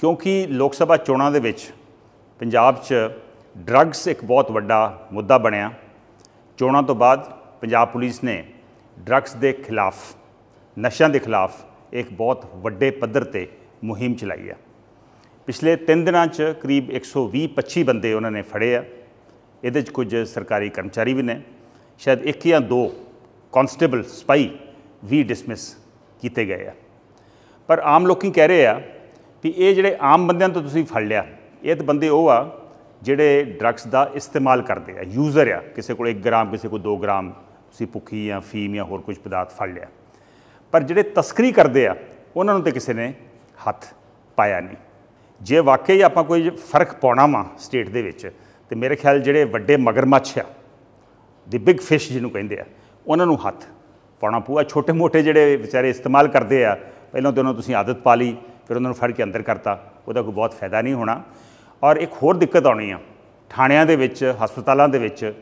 ਕਿਉਂਕਿ ਲੋਕ ਸਭਾ ਚੋਣਾਂ ਦੇ ਵਿੱਚ ਪੰਜਾਬ 'ਚ ਡਰੱਗਸ ਇੱਕ ਬਹੁਤ ਵੱਡਾ ਮੁੱਦਾ ਬਣਿਆ ਚੋਣਾਂ ਤੋਂ ਬਾਅਦ ਪੰਜਾਬ ਪੁਲਿਸ ਨੇ ਡਰੱਗਸ ਦੇ ਖਿਲਾਫ ਨਸ਼ਿਆਂ ਦੇ ਖਿਲਾਫ ਇੱਕ ਬਹੁਤ ਵੱਡੇ ਪੱਧਰ ਤੇ ਮੁਹਿੰਮ ਚਲਾਈ ਹੈ ਪਿਛਲੇ 3 ਦਿਨਾਂ 'ਚ ਕਰੀਬ 120-25 ਬੰਦੇ ਉਹਨਾਂ ਨੇ ਫੜੇ ਆ ਇਹਦੇ 'ਚ ਕੁਝ ਸਰਕਾਰੀ ਕਰਮਚਾਰੀ ਵੀ ਨੇ ਸ਼ਾਇਦ ਇੱਕ ਜਾਂ ਦੋ ਕਨਸਟੇਬਲ ਸਪਾਈ ਵੀ ਡਿਸਮਿਸ ਕੀਤੇ ਗਏ ਆ ਪਰ ਆਮ ਲੋਕੀ ਕਹਿ ਰਹੇ ਆ ਵੀ ਇਹ ਜਿਹੜੇ ਆਮ ਬੰਦਿਆਂ ਤੋਂ ਤੁਸੀਂ ਫੜ ਲਿਆ ਇਹ ਤਾਂ ਬੰਦੇ ਉਹ ਆ ਜਿਹੜੇ ਡਰੱਗਸ ਦਾ ਇਸਤੇਮਾਲ ਕਰਦੇ ਆ ਯੂਜ਼ਰ ਆ ਕਿਸੇ ਕੋਲ 1 ਗ੍ਰਾਮ ਕਿਸੇ ਕੋਲ 2 ਗ੍ਰਾਮ ਤੁਸੀਂ ਭੁੱਖੀ ਜਾਂ ਫੀਮ ਜਾਂ ਹੋਰ ਕੁਝ ਪਦਾਰਥ ਫੜ ਲਿਆ ਪਰ ਜਿਹੜੇ ਤਸਕਰੀ ਕਰਦੇ ਆ ਉਹਨਾਂ ਨੂੰ ਤੇ ਕਿਸੇ ਨੇ ਹੱਥ ਪਾਇਆ ਨਹੀਂ ਜੇ ਵਾਕਈ ਆਪਾਂ ਕੋਈ ਫਰਕ ਪਾਉਣਾ ਵਾ ਸਟੇਟ ਦੇ ਵਿੱਚ ਤੇ ਮੇਰੇ ਖਿਆਲ ਜਿਹੜੇ ਵੱਡੇ ਮਗਰਮੱਛ ਆ ਦੀ ਬਿਗ ਫਿਸ਼ ਜਿਹਨੂੰ ਕਹਿੰਦੇ ਆ ਉਹਨਾਂ ਨੂੰ ਹੱਥ ਪਾਉਣਾ ਪੂਆ ਛੋਟੇ-ਮੋਟੇ ਜਿਹੜੇ ਵਿਚਾਰੇ ਇਸਤੇਮਾਲ ਕਰਦੇ ਆ ਪਹਿਲਾਂ ਤੇ ਉਹਨਾਂ ਤੁਸੀਂ ਆਦਤ ਪਾ ਲਈ ਫਿਰ ਉਹਨਾਂ ਨੂੰ ਫੜ ਕੇ ਅੰਦਰ ਕਰਤਾ ਉਹਦਾ ਕੋਈ ਬਹੁਤ ਫਾਇਦਾ ਨਹੀਂ ਹੋਣਾ ਔਰ ਇੱਕ ਹੋਰ ਦਿੱਕਤ ਆਉਣੀ ਆ ਥਾਣਿਆਂ ਦੇ ਵਿੱਚ ਹਸਪਤਾਲਾਂ ਦੇ ਵਿੱਚ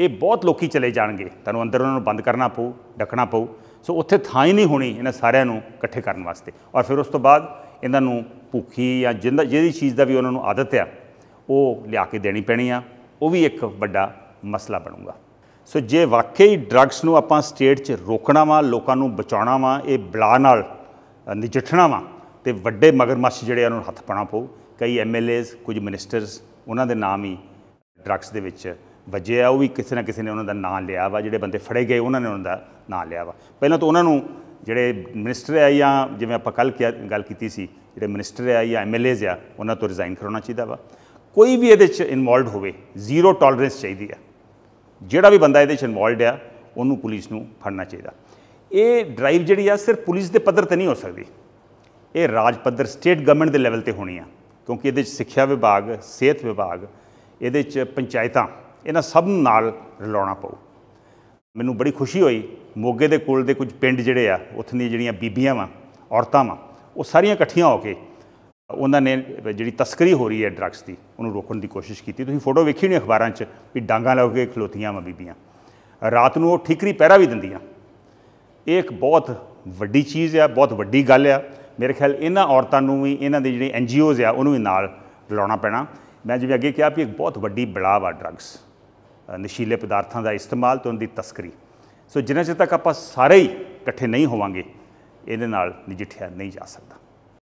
ਇਹ ਬਹੁਤ ਲੋਕੀ ਚਲੇ ਜਾਣਗੇ ਤੁਹਾਨੂੰ ਅੰਦਰ ਉਹਨਾਂ ਨੂੰ ਬੰਦ ਕਰਨਾ ਪਊ ਡੱਕਣਾ ਪਊ ਸੋ ਉੱਥੇ ਥਾਂ ਹੀ ਨਹੀਂ ਹੋਣੀ ਇਹਨਾਂ ਸਾਰਿਆਂ ਨੂੰ ਇਕੱਠੇ ਕਰਨ ਵਾਸਤੇ ਔਰ ਫਿਰ ਉਸ ਤੋਂ ਬਾਅਦ ਇਹਨਾਂ ਨੂੰ ਭੁੱਖੀ ਜਾਂ ਜਿੰਦਾ ਜਿਹੜੀ ਚੀਜ਼ ਦਾ ਵੀ ਉਹਨਾਂ ਨੂੰ ਆਦਤ ਆ ਉਹ ਲਿਆ ਕੇ ਦੇਣੀ ਪੈਣੀ ਆ ਉਹ ਵੀ ਇੱਕ ਵੱਡਾ ਮਸਲਾ ਬਣੂਗਾ ਸੋ ਜੇ ਵਾਕਈ ਡਰੱਗਸ ਨੂੰ ਆਪਾਂ ਸਟੇਟ 'ਚ ਰੋਕਣਾ ਵਾ ਲੋਕਾਂ ਨੂੰ ਬਚਾਉਣਾ ਵਾ ਇਹ ਬਲਾ ਨਾਲ ਨਜਿੱਠਣਾ ਵਾ ਤੇ ਵੱਡੇ ਮਗਰਮੱਛ ਜਿਹੜੇ ਉਹਨਾਂ ਨੂੰ ਹੱਥ ਪਾਣਾ ਪਊ ਕਈ ਐਮਐਲਏਸ ਕੁਝ ਮਿਨਿਸਟਰਸ ਉਹਨਾਂ ਦੇ ਨਾਮ ਹੀ ਡਰੱਗਸ ਦੇ ਵਿੱਚ ਵਜੇ ਆ ਉਹ ਵੀ ਕਿਸੇ ਨਾ ਕਿਸੇ ਨੇ ਉਹਨਾਂ ਦਾ ਨਾਮ ਲਿਆ ਵਾ ਜਿਹੜੇ ਬੰਦੇ ਫੜੇ ਗਏ ਉਹਨਾਂ ਨੇ ਉਹਨਾਂ ਦਾ ਨਾਮ ਲਿਆ ਵਾ ਪਹਿਲਾਂ ਤਾਂ ਉਹਨਾਂ ਨੂੰ ਜਿਹੜੇ ਮਿਨਿਸਟਰ ਆ ਜਾਂ ਜਿਵੇਂ ਆਪਾਂ ਕੱਲ ਗੱਲ ਕੀਤੀ ਸੀ ਜਿਹੜੇ ਮਿਨਿਸਟਰ ਆ ਜਾਂ ਐਮਐਲਏਸ ਆ ਉਹਨਾਂ ਤੋਂ ਰਿਜ਼ਾਈਨ ਕਰਾਉਣਾ ਚਾਹੀਦਾ ਵਾ ਕੋਈ ਵੀ ਇਹਦੇ ਵਿੱਚ ਇਨਵੋਲਡ ਹੋਵੇ ਜ਼ੀਰੋ ਟੋਲਰੈਂਸ ਚਾਹੀਦੀ ਆ ਜਿਹੜਾ ਵੀ ਬੰਦਾ ਇਹਦੇ ਵਿੱਚ ਇਨਵੋਲਡ ਆ ਉਹਨੂੰ ਪੁਲਿਸ ਨੂੰ ਫੜਨਾ ਚਾਹੀਦਾ ਇਹ ਡਰਾਈਵ ਜਿਹੜੀ ਆ ਸਿਰਫ ਪੁਲਿਸ ਦੇ ਪੱਧਰ ਤੇ ਨਹੀਂ ਹੋ ਸਕਦੀ ਇਹ ਰਾਜ ਪੱਧਰ ਸਟੇਟ ਗਵਰਨਮੈਂਟ ਦੇ ਲੈਵਲ ਤੇ ਹੋਣੀ ਆ ਕਿਉਂਕਿ ਇਹਦੇ ਵਿੱਚ ਸਿੱਖਿਆ ਵਿਭਾਗ ਸਿਹਤ ਵਿਭਾਗ ਇਹਦੇ ਵਿੱਚ ਪੰਚਾਇਤਾਂ ਇਹਨਾਂ ਸਭ ਨਾਲ ਰਲਾਉਣਾ ਪਊ ਮੈਨੂੰ ਬੜੀ ਖੁਸ਼ੀ ਹੋਈ ਮੋਗੇ ਦੇ ਕੋਲ ਦੇ ਕੁਝ ਪਿੰਡ ਜਿਹੜੇ ਆ ਉੱਥੋਂ ਦੀਆਂ ਜਿਹੜੀਆਂ ਬੀਬੀਆਂ ਵਾਂ ਔਰਤਾਂ ਵਾਂ ਉਹ ਸਾਰੀਆਂ ਇਕੱਠੀਆਂ ਹੋ ਕੇ ਉਹਨਾਂ ਨੇ ਜਿਹੜੀ ਤਸਕਰੀ ਹੋ ਰਹੀ ਹੈ ਡਰੱਗਸ ਦੀ ਉਹਨੂੰ ਰੋਕਣ ਦੀ ਕੋਸ਼ਿਸ਼ ਕੀਤੀ ਤੁਸੀਂ ਫੋਟੋ ਵੇਖੀ ਨਹੀਂ ਅਖਬਾਰਾਂ 'ਚ ਵੀ ਡਾਂਗਾ ਲਾ ਕੇ ਖਲੋਤੀਆਂ ਵਾਂ ਬੀਬੀਆਂ ਰਾਤ ਨੂੰ ਉਹ ਠਿਕਰੀ ਪਹਿਰਾ ਵੀ ਦਿੰਦੀਆਂ ਇਹ ਇੱਕ ਬਹੁਤ ਵੱਡੀ ਚੀਜ਼ ਆ ਬਹੁਤ ਵੱਡੀ ਗੱਲ ਆ ਮੇਰੇ ਖਿਆਲ ਇਹਨਾਂ ਔਰਤਾਂ ਨੂੰ ਵੀ ਇਹਨਾਂ ਦੇ ਜਿਹੜੇ ਐਨ ਜੀਓਜ਼ ਆ ਉਹਨੂੰ ਵੀ ਨਾਲ ਲਾਉਣਾ ਪੈਣਾ ਮੈਂ ਜਿਵੇਂ ਅੱਗੇ ਕਿਹਾ ਵੀ ਇੱਕ ਬਹੁਤ ਵੱਡੀ ਬਲਾਵ ਆ ਡਰੱਗਸ ਨਸ਼ੀਲੇ ਪਦਾਰਥਾਂ ਦਾ ਇਸਤੇਮਾਲ ਤੇ ਉਹਦੀ ਦੀ ਤਸਕਰੀ ਸੋ ਜਿੰਨਾ ਚਿਰ ਤੱਕ ਆਪਾਂ ਸਾਰੇ ਹੀ ਇਕੱਠੇ ਨਹੀਂ ਹੋਵਾਂਗੇ ਇਹਦੇ ਨਾਲ ਨਜਿੱਠਿਆ ਨਹੀਂ ਜਾ ਸਕਦਾ